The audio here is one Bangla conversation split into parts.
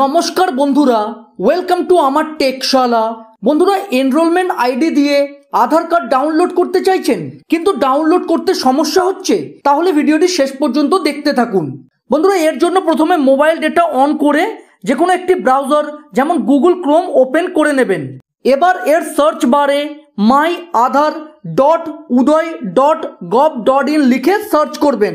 নমস্কার বন্ধুরা ওয়েলকাম টু আমার টেকশালা বন্ধুরা এনরোলমেন্ট আইডি দিয়ে আধার কার্ড ডাউনলোড করতে চাইছেন কিন্তু ডাউনলোড করতে সমস্যা হচ্ছে তাহলে ভিডিওটি শেষ পর্যন্ত দেখতে থাকুন বন্ধুরা এর জন্য প্রথমে মোবাইল ডেটা অন করে যে কোনো একটি ব্রাউজার যেমন গুগল ক্রোম ওপেন করে নেবেন এবার এর সার্চ বারে my Aadhaar dot Udyam dot gov dot in লিখে সার্চ করবেন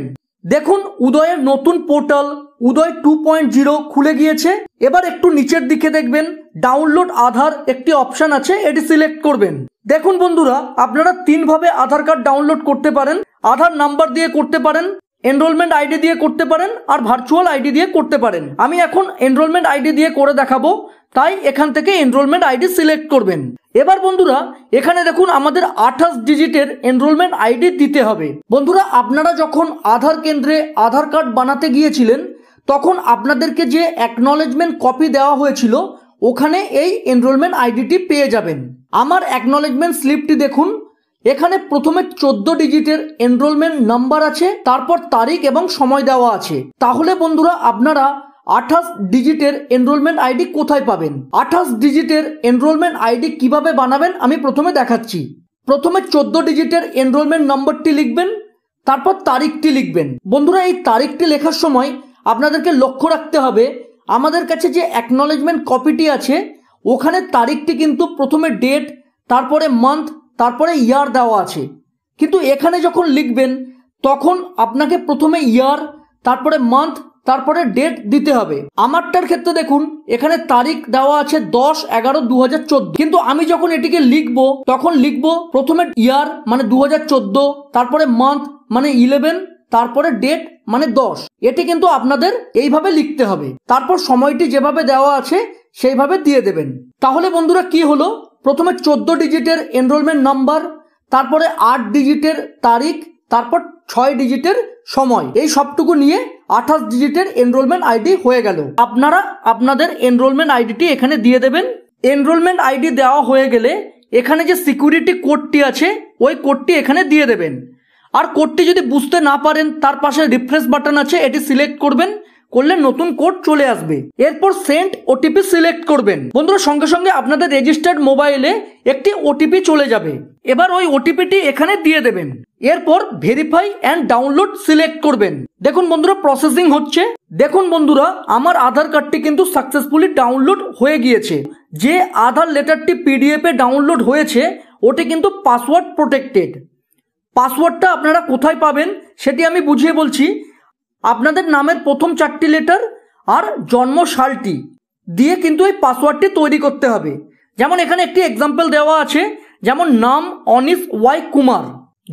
দেখুন উদয়ের নতুন portal Udyam two point zero খুলে গিয়েছে এবার একটু নিচের দিকে দেখবেন ডাউনলোড আধার একটি অপশান আছে এটি সিলেক্ট করবেন দেখুন বন্ধুরা আপনারা তিনভাবে আধার কার্ড ডাউনলোড করতে পারেন আধার নাম্বার দিয়ে করতে পারেন এনরোলমেন্ট আইডি দিয়ে করতে পারেন আর ভার্চুয়াল আইডি দিয়ে করতে পারেন আমি এখন এনরোলমেন্ট আইডি দিয়ে করে দেখাবো তাই এখান থেকে এনরোলমেন্ট আইডি সিলেক্ট করবেন এবার বন্ধুরা এখানে দেখুন আমাদের আঠাশ ডিজিটের এনরোলমেন্ট আইডি দিতে হবে বন্ধুরা আপনারা যখন আধার কেন্দ্রে আধার কার্ড বানাতে গিয়েছিলেন তখন আপনাদেরকে যে অ্যাকনলেজমেন্ট কপি দেওয়া হয়েছিল ওখানে এই এনরোলমেন্ট আইডিটি পেয়ে যাবেন আমার অ্যাকনলেজমেন্ট স্লিপটি দেখুন এখানে প্রথমে চোদ্দ ডিজিটের এনরোলমেন্ট নাম্বার আছে তারপর তারিখ এবং সময় দেওয়া আছে তাহলে বন্ধুরা আপনারা আঠাশ ডিজিটের এনরোলমেন্ট আইডি কোথায় পাবেন আঠাশ ডিজিটের এনরোলমেন্ট আইডি কিভাবে বানাবেন আমি প্রথমে দেখাচ্ছি প্রথমে চোদ্দ ডিজিটের এনরোলমেন্ট নম্বরটি লিখবেন তারপর তারিখটি লিখবেন বন্ধুরা এই তারিখটি লেখার সময় আপনাদেরকে লক্ষ্য রাখতে হবে আমাদের কাছে যে অ্যাকনলেজমেন্ট কপিটি আছে ওখানে তারিখটি কিন্তু প্রথমে ডেট তারপরে মান্থ তারপরে ইয়ার দেওয়া আছে কিন্তু এখানে যখন লিখবেন তখন আপনাকে প্রথমে ইয়ার তারপরে মান্থ তারপরে ডেট দিতে হবে আমারটার ক্ষেত্রে দেখুন এখানে তারিখ দেওয়া আছে দশ এগারো দু কিন্তু আমি যখন এটিকে লিখব তখন লিখব প্রথমে ইয়ার মানে দু তারপরে মান্থ মানে ইলেভেন তারপরে ডেট মানে দশ এটি কিন্তু আপনাদের এইভাবে লিখতে হবে তারপর সময়টি যেভাবে দেওয়া আছে সেইভাবে দিয়ে দেবেন তাহলে বন্ধুরা কি হলো প্রথমে চোদ্দ ডিজিটের এনরোলমেন্ট নাম্বার তারপরে আট ডিজিটের তারিখ তারপর ছয় ডিজিটের সময় এই সবটুকু নিয়ে আঠাশ ডিজিটের এনরোলমেন্ট আইডি হয়ে গেল আপনারা আপনাদের এনরোলমেন্ট আইডিটি এখানে দিয়ে দেবেন এনরোলমেন্ট আইডি দেওয়া হয়ে গেলে এখানে যে সিকিউরিটি কোডটি আছে ওই কোডটি এখানে দিয়ে দেবেন আর কোডটি যদি বুঝতে না পারেন তার পাশে রিফ্রেশ বাটন আছে এটি সিলেক্ট করবেন করলে নতুন কোড চলে আসবে এরপর সেন্ট ওটিপি সিলেক্ট করবেন বন্ধুরা সঙ্গে সঙ্গে আপনাদের রেজিস্টার্ড মোবাইলে একটি ওটিপি চলে যাবে এবার ওই ওটিপিটি এখানে দিয়ে দেবেন এরপর ভেরিফাই অ্যান্ড ডাউনলোড সিলেক্ট করবেন দেখুন বন্ধুরা প্রসেসিং হচ্ছে দেখুন বন্ধুরা আমার আধার কার্ডটি কিন্তু সাকসেসফুলি ডাউনলোড হয়ে গিয়েছে যে আধার লেটারটি পিডিএফে ডাউনলোড হয়েছে ওটি কিন্তু পাসওয়ার্ড প্রোটেক্টেড পাসওয়ার্ডটা আপনারা কোথায় পাবেন সেটি আমি বুঝিয়ে বলছি আপনাদের নামের প্রথম চারটি লেটার আর জন্ম সালটি দিয়ে কিন্তু এই পাসওয়ার্ডটি তৈরি করতে হবে যেমন এখানে একটি এক্সাম্পল দেওয়া আছে যেমন নাম অনিস ওয়াই কুমার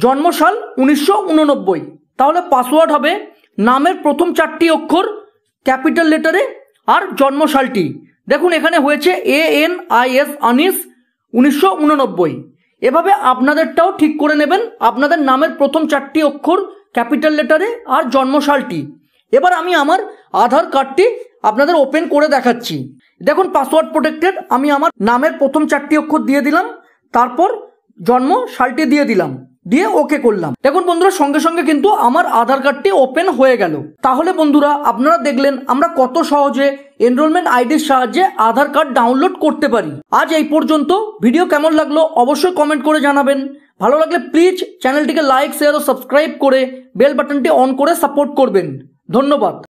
জন্মসাল উনিশশো তাহলে পাসওয়ার্ড হবে নামের প্রথম চারটি অক্ষর ক্যাপিটাল লেটারে আর জন্মসালটি দেখুন এখানে হয়েছে A N I S Anis উনিশশো এভাবে আপনাদেরটাও ঠিক করে নেবেন আপনাদের নামের প্রথম চারটি অক্ষর ক্যাপিটাল লেটারে আর জন্মশালটি এবার আমি আমার আধার কার্ডটি আপনাদের ওপেন করে দেখাচ্ছি দেখুন পাসওয়ার্ড প্রোটেক্টেড আমি আমার নামের প্রথম চারটি অক্ষর দিয়ে দিলাম তারপর জন্ম সালটি দিয়ে দিলাম দিয়ে ওকে করলাম দেখুন বন্ধুরা সঙ্গে সঙ্গে কিন্তু আমার আধার কার্ডটি ওপেন হয়ে গেল তাহলে বন্ধুরা আপনারা দেখলেন আমরা কত সহজে এনরোলমেন্ট আইডির সাহায্যে আধার কার্ড ডাউনলোড করতে পারি আজ এই পর্যন্ত ভিডিও কেমন লাগলো অবশ্যই কমেন্ট করে জানাবেন ভালো লাগলে প্লিজ চ্যানেলটিকে লাইক শেয়ার ও সাবস্ক্রাইব করে বেল বাটনটি অন করে সাপোর্ট করবেন ধন্যবাদ